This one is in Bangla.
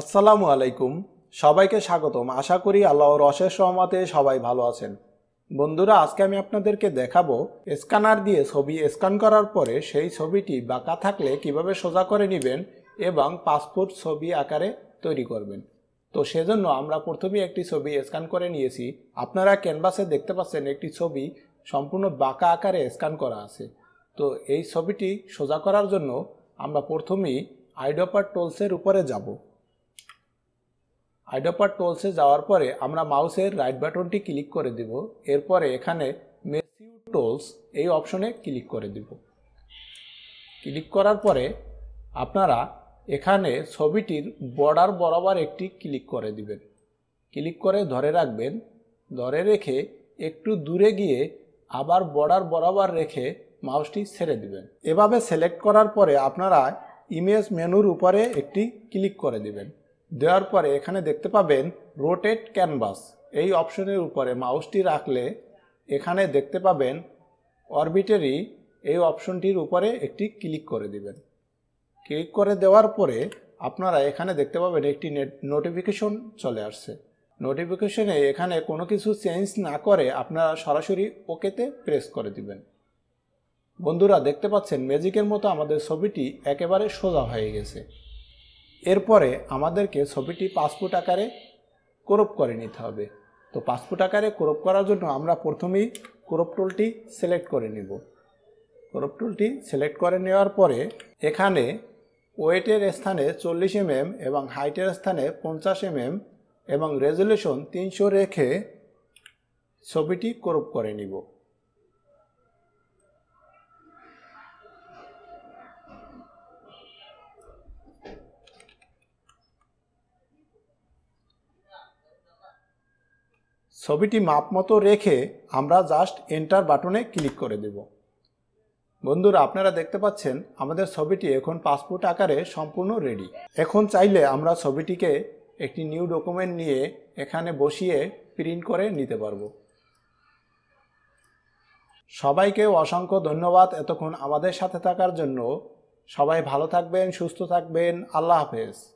আসসালামু আলাইকুম সবাইকে স্বাগতম আশা করি আল্লাহর অশেষ সহমতে সবাই ভালো আছেন বন্ধুরা আজকে আমি আপনাদেরকে দেখাবো স্ক্যানার দিয়ে ছবি স্ক্যান করার পরে সেই ছবিটি বাঁকা থাকলে কিভাবে সোজা করে নেবেন এবং পাসপোর্ট ছবি আকারে তৈরি করবেন তো সেজন্য আমরা প্রথমেই একটি ছবি স্ক্যান করে নিয়েছি আপনারা ক্যানভাসে দেখতে পাচ্ছেন একটি ছবি সম্পূর্ণ বাঁকা আকারে স্ক্যান করা আছে তো এই ছবিটি সোজা করার জন্য আমরা প্রথমেই আইডোপার টোলসের উপরে যাব আইডোপার টোলসে যাওয়ার পরে আমরা মাউসের রাইট বাটনটি ক্লিক করে দিব এরপরে এখানে মেসিউ টোলস এই অপশনে ক্লিক করে দিব ক্লিক করার পরে আপনারা এখানে ছবিটির বর্ডার বরাবর একটি ক্লিক করে দিবেন ক্লিক করে ধরে রাখবেন ধরে রেখে একটু দূরে গিয়ে আবার বর্ডার বরাবর রেখে মাউসটি ছেড়ে দিবেন এভাবে সিলেক্ট করার পরে আপনারা ইমেজ মেনুর উপরে একটি ক্লিক করে দিবেন দেওয়ার পরে এখানে দেখতে পাবেন রোটেট ক্যানভাস এই অপশনের উপরে মাউসটি রাখলে এখানে দেখতে পাবেন অরবিটেরই এই অপশনটির উপরে একটি ক্লিক করে দিবেন ক্লিক করে দেওয়ার পরে আপনারা এখানে দেখতে পাবেন একটি নোটিফিকেশন চলে আসছে নোটিফিকেশনে এখানে কোনো কিছু চেঞ্জ না করে আপনারা সরাসরি ওকেতে প্রেস করে দিবেন বন্ধুরা দেখতে পাচ্ছেন ম্যাজিকের মতো আমাদের ছবিটি একেবারে সোজা হয়ে গেছে এরপরে আমাদেরকে ছবিটি পাসপোর্ট আকারে ক্রোপ করে নিতে হবে তো পাসপোর্ট আকারে ক্রোপ করার জন্য আমরা প্রথমেই ক্রপ টুলটি সিলেক্ট করে নিব ক্রপ টুলটি সিলেক্ট করে নেওয়ার পরে এখানে ওয়েটের স্থানে চল্লিশ এমএম এবং হাইটের স্থানে পঞ্চাশ এমএম এবং রেজুলেশন তিনশো রেখে ছবিটি ক্রোপ করে নিব ছবিটি মাপ মতো রেখে আমরা জাস্ট এন্টার বাটনে ক্লিক করে দেব বন্ধুরা আপনারা দেখতে পাচ্ছেন আমাদের ছবিটি এখন পাসপোর্ট আকারে সম্পূর্ণ রেডি এখন চাইলে আমরা ছবিটিকে একটি নিউ ডকুমেন্ট নিয়ে এখানে বসিয়ে প্রিন্ট করে নিতে পারবো সবাইকে অসংখ্য ধন্যবাদ এতক্ষণ আমাদের সাথে থাকার জন্য সবাই ভালো থাকবেন সুস্থ থাকবেন আল্লাহ হাফেজ